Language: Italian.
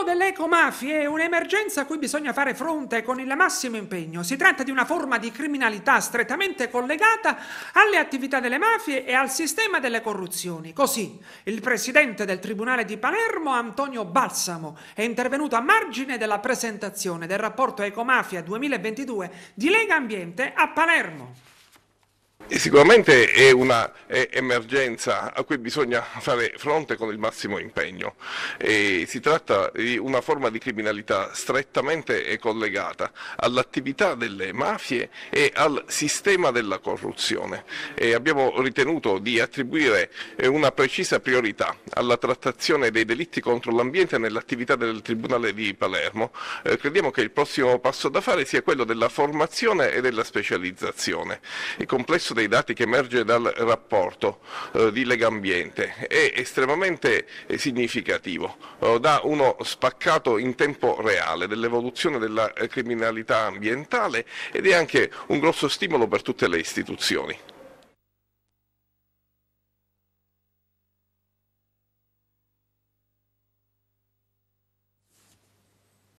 Quello delle ecomafie è un'emergenza a cui bisogna fare fronte con il massimo impegno. Si tratta di una forma di criminalità strettamente collegata alle attività delle mafie e al sistema delle corruzioni. Così, il presidente del Tribunale di Palermo, Antonio Balsamo, è intervenuto a margine della presentazione del rapporto Ecomafia 2022 di Lega Ambiente a Palermo. Sicuramente è un'emergenza a cui bisogna fare fronte con il massimo impegno. E si tratta di una forma di criminalità strettamente collegata all'attività delle mafie e al sistema della corruzione. E abbiamo ritenuto di attribuire eh, una precisa priorità alla trattazione dei delitti contro l'ambiente nell'attività del Tribunale di Palermo. Eh, crediamo che il prossimo passo da fare sia quello della formazione e della specializzazione. Il complesso complesso dei dati che emerge dal rapporto eh, di Legambiente è estremamente eh, significativo, eh, dà uno spaccato in tempo reale dell'evoluzione della eh, criminalità ambientale ed è anche un grosso stimolo per tutte le istituzioni.